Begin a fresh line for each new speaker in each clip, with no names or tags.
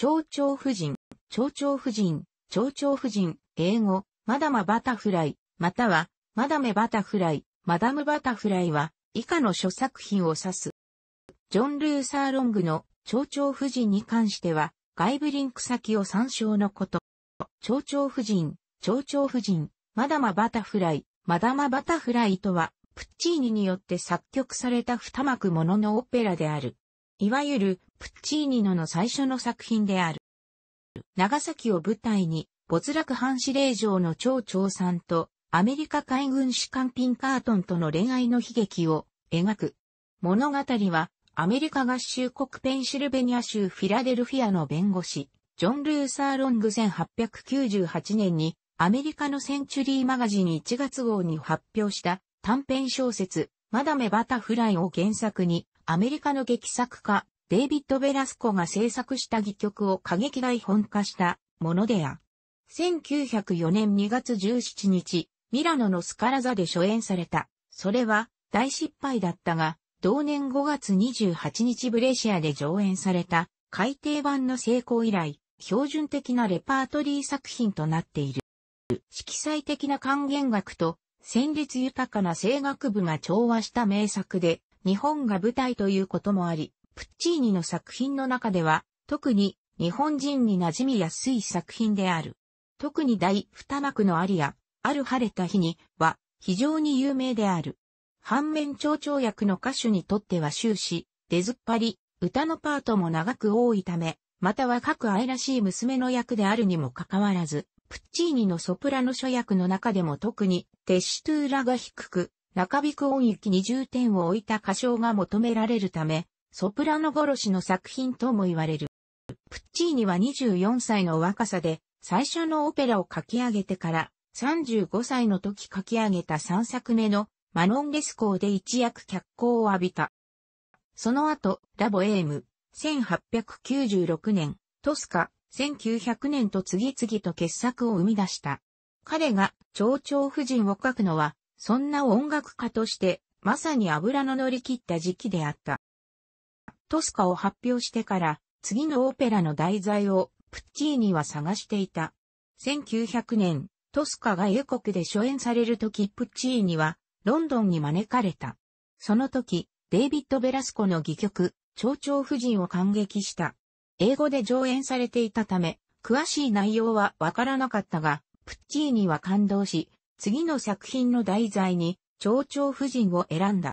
蝶々夫人、蝶々夫人、蝶々夫人、英語、マダマバタフライ、または、マダメバタフライ、マダムバタフライは、以下の諸作品を指す。ジョン・ルーサー・ロングの蝶々夫人に関しては、外部リンク先を参照のこと。蝶々夫人、蝶々夫人、マダマバタフライ、マダマバタフライとは、プッチーニによって作曲された二幕もののオペラである。いわゆるプッチーニノの最初の作品である。長崎を舞台に、没落藩司令場の長長さんと、アメリカ海軍士官ピンカートンとの恋愛の悲劇を描く。物語は、アメリカ合衆国ペンシルベニア州フィラデルフィアの弁護士、ジョン・ルーサー・ロング1898年に、アメリカのセンチュリーマガジン1月号に発表した短編小説、マダメ・バタフライを原作に、アメリカの劇作家、デイビッド・ベラスコが制作した戯曲を過激台本化したものであ。1904年2月17日、ミラノのスカラ座で初演された。それは大失敗だったが、同年5月28日ブレシアで上演された改訂版の成功以来、標準的なレパートリー作品となっている。色彩的な還元楽と、旋律豊かな声楽部が調和した名作で、日本が舞台ということもあり、プッチーニの作品の中では、特に日本人に馴染みやすい作品である。特に第二幕のアリア、ある晴れた日には非常に有名である。反面蝶々役の歌手にとっては終始、出ずっぱり、歌のパートも長く多いため、または各愛らしい娘の役であるにもかかわらず、プッチーニのソプラノ書役の中でも特に、テシトゥーラが低く、中引く音域に重点を置いた歌唱が求められるため、ソプラノ殺しの作品とも言われる。プッチーニは24歳の若さで、最初のオペラを書き上げてから、35歳の時書き上げた3作目のマノンレスコーで一躍脚光を浴びた。その後、ラボエーム、1896年、トスカ、1900年と次々と傑作を生み出した。彼が蝶々夫人を書くのはそんな音楽家として、まさに油の乗り切った時期であった。トスカを発表してから、次のオペラの題材をプッチーニは探していた。1900年、トスカが英国で初演される時プッチーニはロンドンに招かれた。その時、デイビッド・ベラスコの戯曲、蝶々夫人を感激した。英語で上演されていたため、詳しい内容はわからなかったが、プッチーニは感動し、次の作品の題材に、蝶々夫人を選んだ。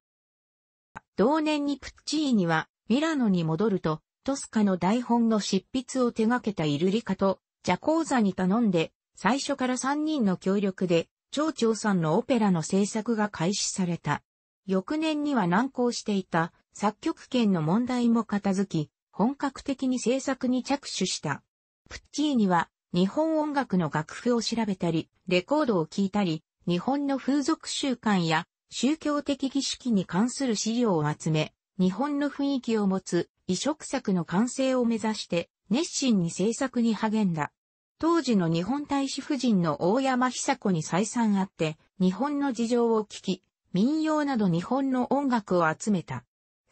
同年にプッチーニは、ミラノに戻ると、トスカの台本の執筆を手掛けたイルリカと、ジャコーザに頼んで、最初から3人の協力で、蝶々さんのオペラの制作が開始された。翌年には難航していた作曲権の問題も片付き、本格的に制作に着手した。プッチーニは日本音楽の楽譜を調べたり、レコードを聴いたり、日本の風俗習慣や宗教的儀式に関する資料を集め、日本の雰囲気を持つ異色作の完成を目指して熱心に制作に励んだ。当時の日本大使夫人の大山久子に再三会って、日本の事情を聞き、民謡など日本の音楽を集めた。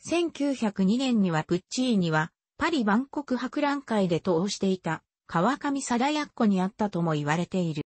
1902年にはプッチーニは、パリ万国博覧会で通していた川上貞奴にあったとも言われている。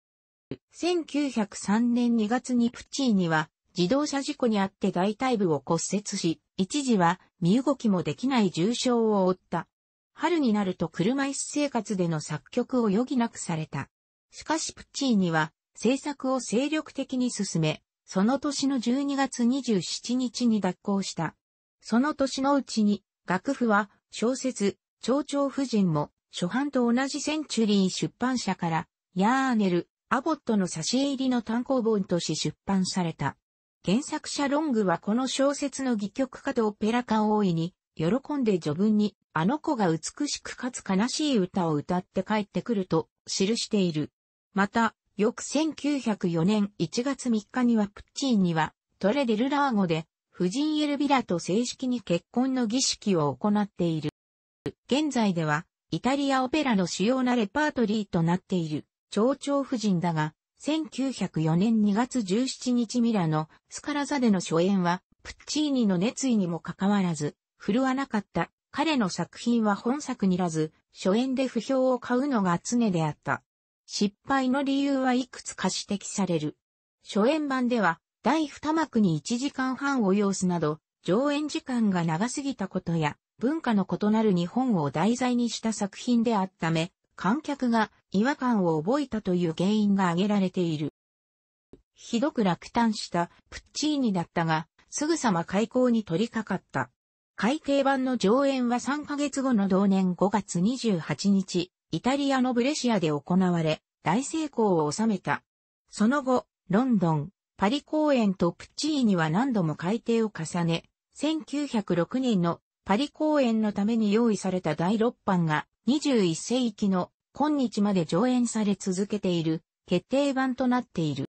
1903年2月にプチーニは自動車事故にあって大腿部を骨折し、一時は身動きもできない重傷を負った。春になると車椅子生活での作曲を余儀なくされた。しかしプチーニは制作を精力的に進め、その年の12月27日に脱行した。その年のうちに、楽譜は小説、蝶々夫人も初版と同じセンチュリー出版社から、ヤーネル、アボットの差し入りの単行本とし出版された。原作者ロングはこの小説の戯曲化とオペラ化を大いに、喜んで序文に、あの子が美しくかつ悲しい歌を歌って帰ってくると記している。また、翌1904年1月3日にはプッチーには、トレデルラーゴで、夫人エルビラと正式に結婚の儀式を行っている。現在では、イタリアオペラの主要なレパートリーとなっている、蝶々夫人だが、1904年2月17日ミラノ、スカラザでの初演は、プッチーニの熱意にもかかわらず、振るわなかった彼の作品は本作にらず、初演で不評を買うのが常であった。失敗の理由はいくつか指摘される。初演版では、第二幕に1時間半を要すなど、上演時間が長すぎたことや、文化の異なる日本を題材にした作品であっため、観客が違和感を覚えたという原因が挙げられている。ひどく落胆したプッチーニだったが、すぐさま開校に取り掛かった。改訂版の上演は3ヶ月後の同年5月28日、イタリアのブレシアで行われ、大成功を収めた。その後、ロンドン、パリ公演とプッチーニは何度も改訂を重ね、1906年のパリ公演のために用意された第6版が21世紀の今日まで上演され続けている決定版となっている。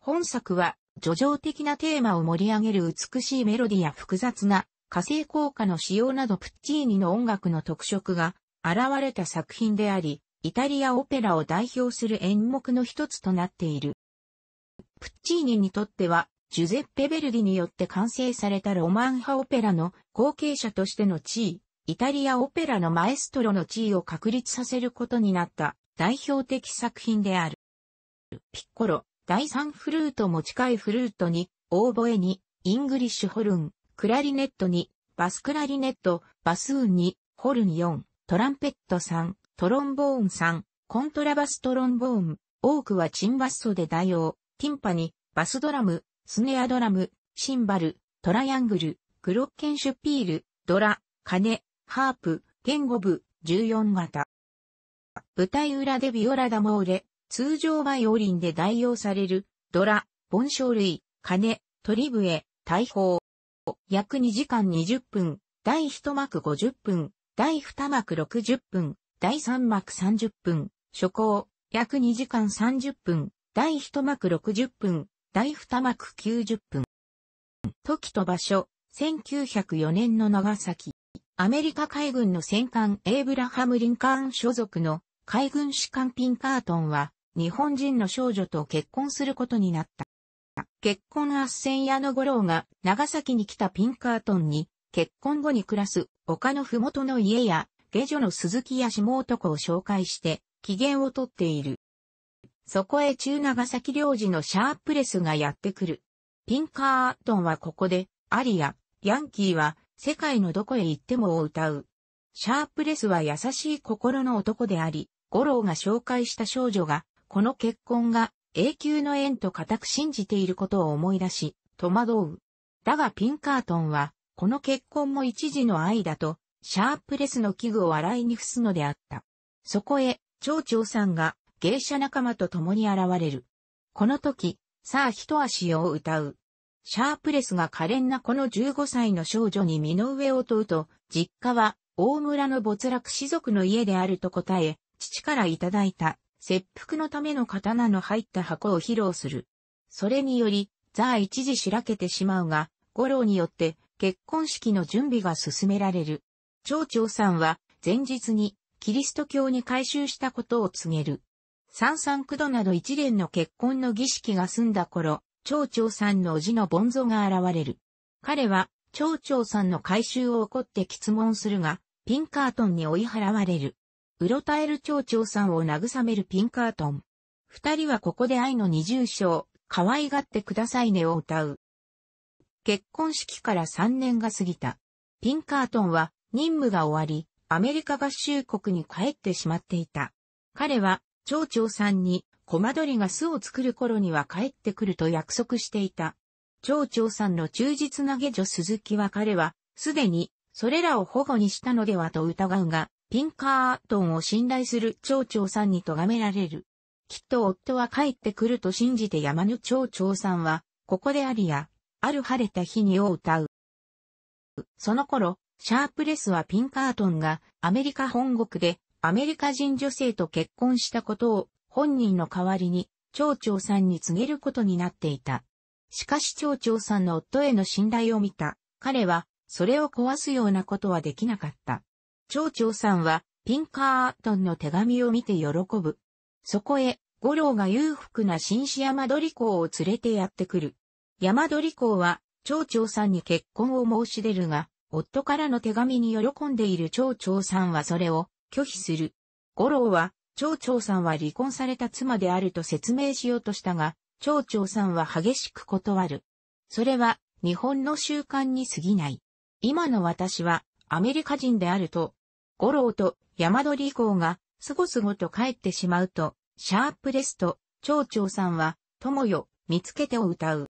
本作は、叙情的なテーマを盛り上げる美しいメロディや複雑な火星効果の使用などプッチーニの音楽の特色が現れた作品であり、イタリアオペラを代表する演目の一つとなっている。プッチーニにとってはジュゼッペ・ベルディによって完成されたロマン派オペラの後継者としての地位、イタリアオペラのマエストロの地位を確立させることになった代表的作品である。ピッコロ、第三フルートも近いフルートに、オーボエに、イングリッシュホルン、クラリネットに、バスクラリネット、バスーンに、ホルン4、トランペット3、トロンボーン3、コントラバストロンボーン、多くはチンバッソで代用、ティンパに、バスドラム、スネアドラム、シンバル、トライアングル、クロッケンシュピール、ドラ、カネ、ハープ、言語部、14型。舞台裏でビオラダモーレ、通常バイオリンで代用される、ドラ、盆ウ類、カネ、トリブエ、大砲。約2時間20分、第1幕50分、第2幕60分、第3幕30分、初行、約2時間30分、第1幕60分、第二幕九十分。時と場所、1904年の長崎。アメリカ海軍の戦艦エイブラハム・リンカーン所属の海軍士官ピンカートンは日本人の少女と結婚することになった。結婚斡旋屋の五郎が長崎に来たピンカートンに結婚後に暮らす丘のふもとの家や下女の鈴木や下男を紹介して機嫌をとっている。そこへ中長崎領事のシャープレスがやってくる。ピンカートンはここで、アリア、ヤンキーは、世界のどこへ行ってもを歌う。シャープレスは優しい心の男であり、五郎が紹介した少女が、この結婚が永久の縁と固く信じていることを思い出し、戸惑う。だがピンカートンは、この結婚も一時の愛だと、シャープレスの器具を洗いに伏すのであった。そこへ、町長さんが、芸者仲間と共に現れる。この時、さあ一足を歌う。シャープレスが可憐なこの15歳の少女に身の上を問うと、実家は大村の没落士族の家であると答え、父からいただいた切腹のための刀の入った箱を披露する。それにより、ザー一時しらけてしまうが、五郎によって結婚式の準備が進められる。蝶々さんは前日にキリスト教に改宗したことを告げる。三三九度など一連の結婚の儀式が済んだ頃、蝶長さんの叔父のボンゾが現れる。彼は、蝶長さんの回収を怒って質問するが、ピンカートンに追い払われる。うろたえる蝶長さんを慰めるピンカートン。二人はここで愛の二重章、可愛がってくださいねを歌う。結婚式から三年が過ぎた。ピンカートンは任務が終わり、アメリカ合衆国に帰ってしまっていた。彼は町長さんに、コマドリが巣を作る頃には帰ってくると約束していた。町長さんの忠実な下女鈴木は彼は、すでに、それらを保護にしたのではと疑うが、ピンカートンを信頼する町長さんに咎められる。きっと夫は帰ってくると信じて山ぬ町長さんは、ここでありや、ある晴れた日にを歌う。その頃、シャープレスはピンカートンがアメリカ本国でアメリカ人女性と結婚したことを本人の代わりに町長さんに告げることになっていた。しかし町長さんの夫への信頼を見た彼はそれを壊すようなことはできなかった。町長さんはピンカーアートンの手紙を見て喜ぶ。そこへ五郎が裕福な紳士山鳥港を連れてやってくる。山鳥港は町長さんに結婚を申し出るが、夫からの手紙に喜んでいる町長さんはそれを拒否する。五郎は、町長さんは離婚された妻であると説明しようとしたが、町長さんは激しく断る。それは、日本の習慣に過ぎない。今の私は、アメリカ人であると、五郎と山鳥以降が、すごすごと帰ってしまうと、シャープレスと、町長さんは、友よ、見つけてを歌う。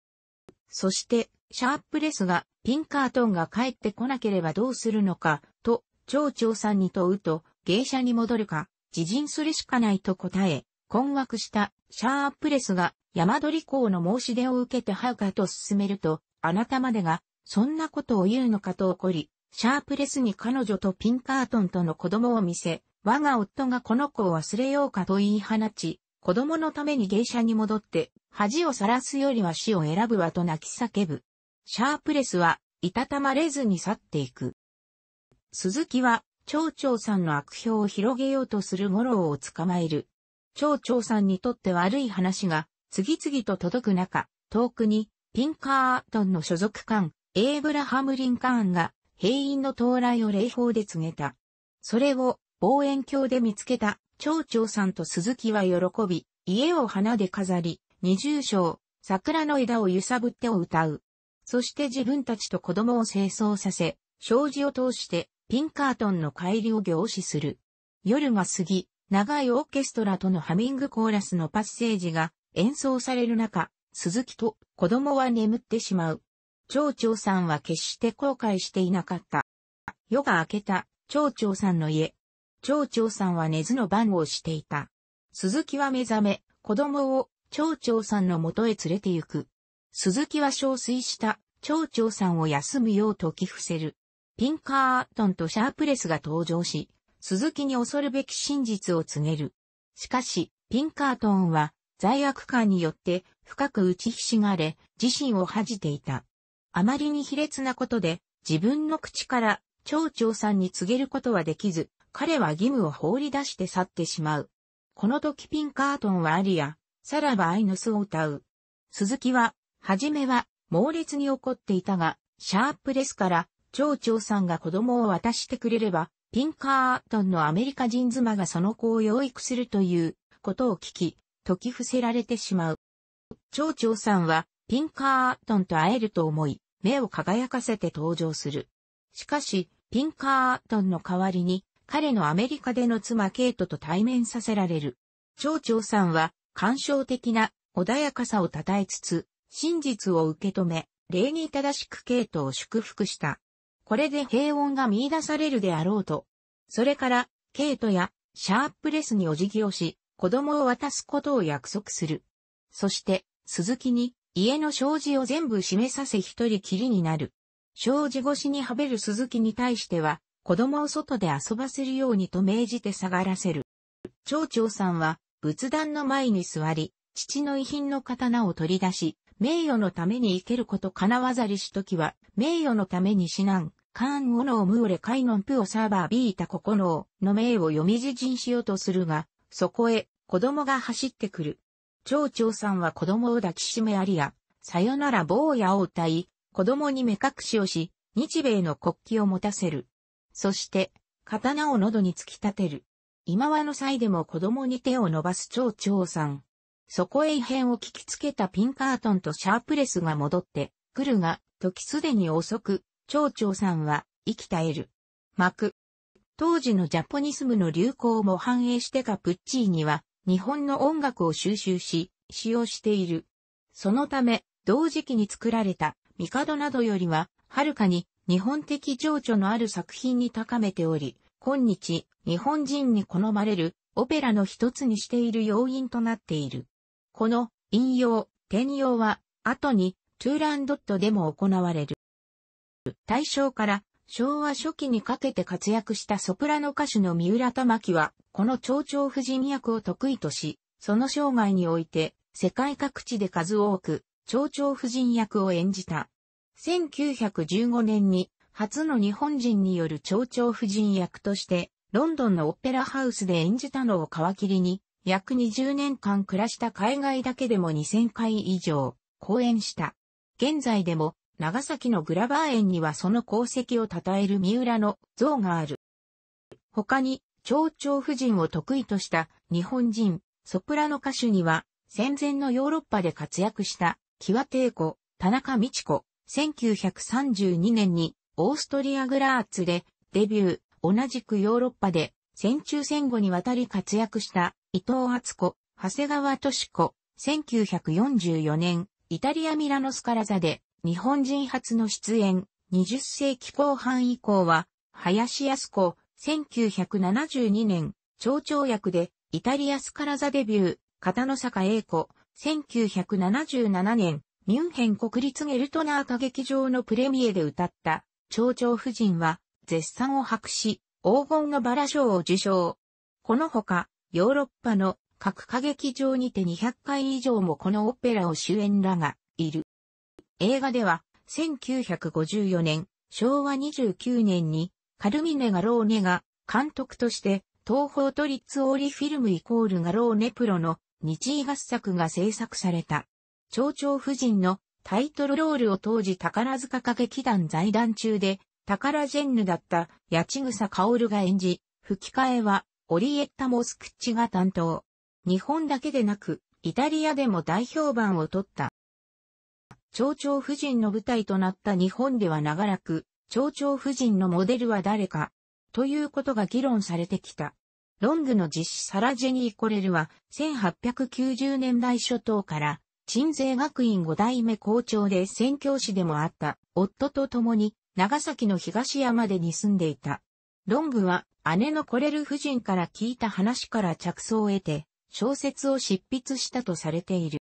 そして、シャープレスが、ピンカートンが帰ってこなければどうするのか、と、町長さんに問うと、芸者に戻るか、自陣するしかないと答え、困惑したシャープレスが山鳥公の申し出を受けてハウかと進めると、あなたまでが、そんなことを言うのかと怒り、シャープレスに彼女とピンカートンとの子供を見せ、我が夫がこの子を忘れようかと言い放ち、子供のために芸者に戻って、恥をさらすよりは死を選ぶわと泣き叫ぶ。シャープレスは、いたたまれずに去っていく。鈴木は、蝶々さんの悪評を広げようとする五郎を捕まえる。蝶々さんにとって悪い話が次々と届く中、遠くにピンカートンの所属官、エイブラハム・リンカーンが兵員の到来を礼法で告げた。それを望遠鏡で見つけた蝶々さんと鈴木は喜び、家を花で飾り、二重章、桜の枝を揺さぶってを歌う。そして自分たちと子供を清掃させ、障子を通してピンカートンの帰りを凝視する。夜が過ぎ、長いオーケストラとのハミングコーラスのパッセージが演奏される中、鈴木と子供は眠ってしまう。蝶々さんは決して後悔していなかった。夜が明けた蝶々さんの家。蝶々さんは寝ずの番をしていた。鈴木は目覚め、子供を蝶々さんの元へ連れて行く。鈴木は憔悴した蝶々さんを休むようと寄付せる。ピンカートンとシャープレスが登場し、鈴木に恐るべき真実を告げる。しかし、ピンカートンは罪悪感によって深く打ちひしがれ、自身を恥じていた。あまりに卑劣なことで、自分の口から町長さんに告げることはできず、彼は義務を放り出して去ってしまう。この時ピンカートンはアリア、さらばアイヌスを歌う。鈴木は、はじめは猛烈に怒っていたが、シャープレスから蝶々さんが子供を渡してくれれば、ピンカートンのアメリカ人妻がその子を養育するということを聞き、解き伏せられてしまう。蝶々さんは、ピンカートンと会えると思い、目を輝かせて登場する。しかし、ピンカートンの代わりに、彼のアメリカでの妻ケイトと対面させられる。蝶々さんは、感傷的な穏やかさを称えつつ、真実を受け止め、礼儀正しくケイトを祝福した。これで平穏が見出されるであろうと。それから、ケイトやシャープレスにお辞儀をし、子供を渡すことを約束する。そして、鈴木に家の障子を全部閉めさせ一人きりになる。障子越しにはべる鈴木に対しては、子供を外で遊ばせるようにと命じて下がらせる。町長さんは、仏壇の前に座り、父の遺品の刀を取り出し、名誉のために生けること叶わざりしときは、名誉のために死ん。カーンオノームウレカイノンプオサーバービータココノーの名を読み自陣しようとするが、そこへ子供が走ってくる。蝶々さんは子供を抱きしめありや、さよなら坊やを歌い、子供に目隠しをし、日米の国旗を持たせる。そして、刀を喉に突き立てる。今はの際でも子供に手を伸ばす蝶々さん。そこへ異変を聞きつけたピンカートンとシャープレスが戻ってくるが、時すでに遅く、蝶々さんは生き絶える。幕。当時のジャポニスムの流行も反映してかプッチーニは日本の音楽を収集し、使用している。そのため、同時期に作られたミカドなどよりは、はるかに日本的情緒のある作品に高めており、今日、日本人に好まれるオペラの一つにしている要因となっている。この引用、転用は、後にトゥーランドットでも行われる。大正から昭和初期にかけて活躍したソプラノ歌手の三浦玉木は、この蝶々夫人役を得意とし、その生涯において、世界各地で数多く、蝶々夫人役を演じた。1915年に、初の日本人による蝶々夫人役として、ロンドンのオペラハウスで演じたのを皮切りに、約20年間暮らした海外だけでも2000回以上、公演した。現在でも、長崎のグラバー園にはその功績を称える三浦の像がある。他に、蝶々夫人を得意とした日本人、ソプラノ歌手には、戦前のヨーロッパで活躍した、キワテイコ、田中道子、1932年に、オーストリアグラーツで、デビュー、同じくヨーロッパで、戦中戦後にわたり活躍した、伊藤敦子、長谷川俊子、1944年、イタリアミラノスカラザで、日本人初の出演、20世紀後半以降は、林康子、1972年、蝶々役で、イタリアスカラザデビュー、片野坂英子、1977年、ミュンヘン国立ゲルトナー歌劇場のプレミエで歌った、蝶々夫人は、絶賛を博し、黄金のバラ賞を受賞。このほか、ヨーロッパの各歌劇場にて200回以上もこのオペラを主演らがいる。映画では、1954年、昭和29年に、カルミネ・ガローネが監督として、東方都立オーリフィルムイコールガローネプロの日位合作が制作された。蝶々夫人のタイトルロールを当時宝塚歌劇団財団中で、宝ジェンヌだった八千草薫が演じ、吹き替えはオリエッタ・モスクッチが担当。日本だけでなく、イタリアでも大評判を取った。蝶々夫人の舞台となった日本では長らく、蝶々夫人のモデルは誰か、ということが議論されてきた。ロングの実施サラ・ジェニー・コレルは、1890年代初頭から、鎮税学院五代目校長で宣教師でもあった、夫と共に、長崎の東山でに住んでいた。ロングは、姉のコレル夫人から聞いた話から着想を得て、小説を執筆したとされている。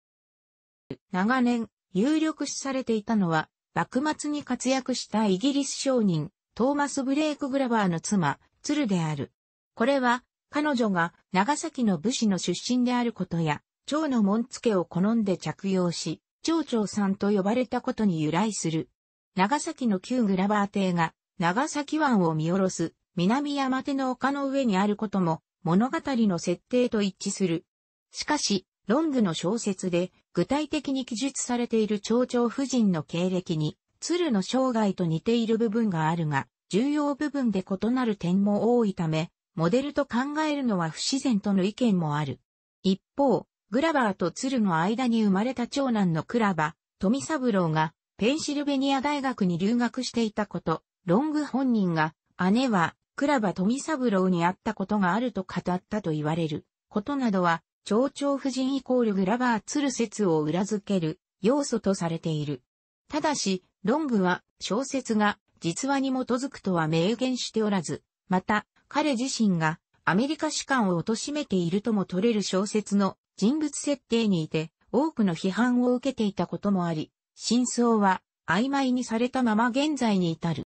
長年、有力視されていたのは、幕末に活躍したイギリス商人、トーマス・ブレイク・グラバーの妻、鶴である。これは、彼女が長崎の武士の出身であることや、蝶の紋付けを好んで着用し、蝶々さんと呼ばれたことに由来する。長崎の旧グラバー邸が、長崎湾を見下ろす、南山手の丘の上にあることも、物語の設定と一致する。しかし、ロングの小説で、具体的に記述されている蝶々夫人の経歴に、鶴の生涯と似ている部分があるが、重要部分で異なる点も多いため、モデルと考えるのは不自然との意見もある。一方、グラバーと鶴の間に生まれた長男のクラバ、富三郎が、ペンシルベニア大学に留学していたこと、ロング本人が、姉は、クラバ富三郎に会ったことがあると語ったと言われることなどは、蝶々夫人イコールグラバーツル説を裏付ける要素とされている。ただし、ロングは小説が実話に基づくとは明言しておらず、また彼自身がアメリカ士官を貶めているとも取れる小説の人物設定にいて多くの批判を受けていたこともあり、真相は曖昧にされたまま現在に至る。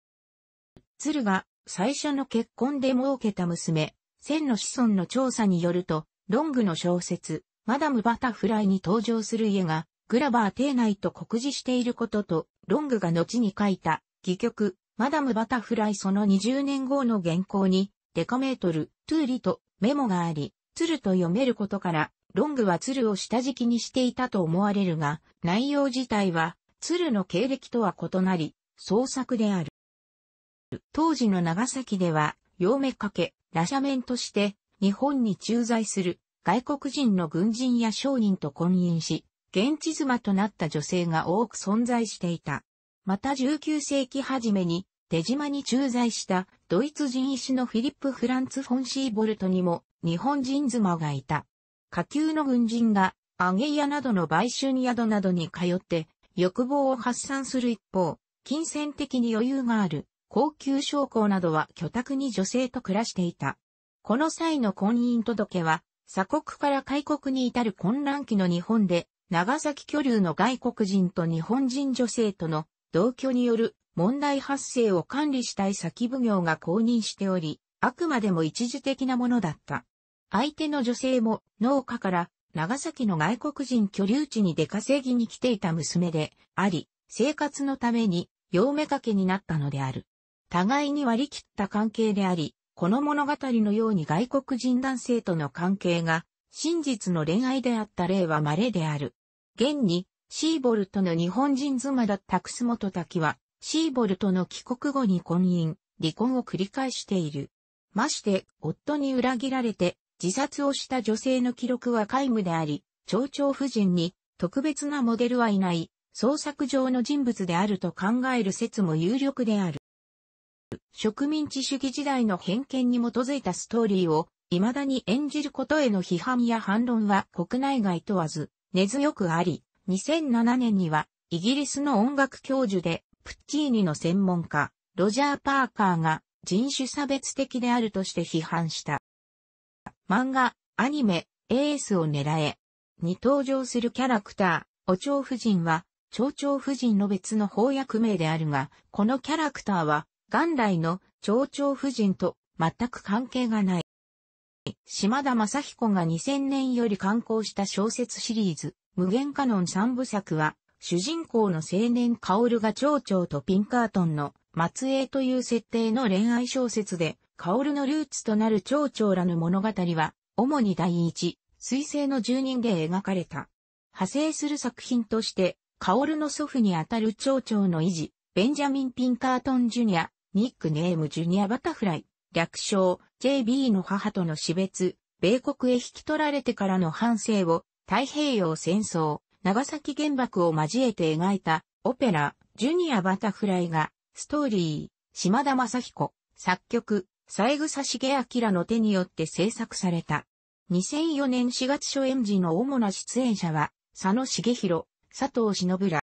鶴が最初の結婚で儲けた娘、千の子孫の調査によると、ロングの小説、マダム・バタフライに登場する家が、グラバー邸内と酷似していることと、ロングが後に書いた、戯曲、マダム・バタフライその20年後の原稿に、デカメートル、トゥーリとメモがあり、ツルと読めることから、ロングはツルを下敷きにしていたと思われるが、内容自体は、ツルの経歴とは異なり、創作である。当時の長崎では、陽明かけ、羅斜面として、日本に駐在する外国人の軍人や商人と婚姻し、現地妻となった女性が多く存在していた。また19世紀初めに出島に駐在したドイツ人医師のフィリップ・フランツ・フォン・シーボルトにも日本人妻がいた。下級の軍人がアゲイアなどの売春宿などに通って欲望を発散する一方、金銭的に余裕がある高級商工などは居宅に女性と暮らしていた。この際の婚姻届は、鎖国から開国に至る混乱期の日本で、長崎居留の外国人と日本人女性との同居による問題発生を管理したい先奉行が公認しており、あくまでも一時的なものだった。相手の女性も農家から長崎の外国人居留地に出稼ぎに来ていた娘であり、生活のために、嫁かけになったのである。互いに割り切った関係であり、この物語のように外国人男性との関係が真実の恋愛であった例は稀である。現に、シーボルトの日本人妻だった楠本滝は、シーボルトの帰国後に婚姻、離婚を繰り返している。まして、夫に裏切られて、自殺をした女性の記録は皆無であり、町長夫人に特別なモデルはいない、創作上の人物であると考える説も有力である。植民地主義時代の偏見に基づいたストーリーを、未だに演じることへの批判や反論は国内外問わず、根強くあり、2007年には、イギリスの音楽教授で、プッチーニの専門家、ロジャー・パーカーが、人種差別的であるとして批判した。漫画、アニメ、エースを狙え、に登場するキャラクター、お蝶夫人は、蝶々夫人の別の翻訳名であるが、このキャラクターは、元来の町長夫人と全く関係がない。島田正彦が2000年より刊行した小説シリーズ、無限カノン三部作は、主人公の青年カオルが町長とピンカートンの末裔という設定の恋愛小説で、カオルのルーツとなる町長らの物語は、主に第一、水星の住人で描かれた。派生する作品として、カオルの祖父にあたる町長の維持、ベンジャミン・ピンカートン・ジュニア、ニックネームジュニアバタフライ、略称 JB の母との死別、米国へ引き取られてからの反省を太平洋戦争、長崎原爆を交えて描いたオペラ、ジュニアバタフライが、ストーリー、島田正彦、作曲、三枝重明の手によって制作された。2004年4月初演時の主な出演者は、佐野茂弘、佐藤忍ら。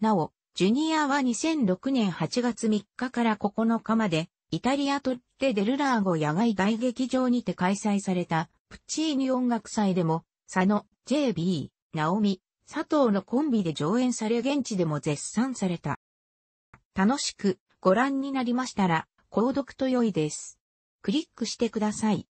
なお、ジュニアは2006年8月3日から9日まで、イタリアとッデルラーゴ野外大劇場にて開催された、プッチーニ音楽祭でも、佐野、JB、ナオミ、佐藤のコンビで上演され現地でも絶賛された。楽しくご覧になりましたら、購読と良いです。クリックしてください。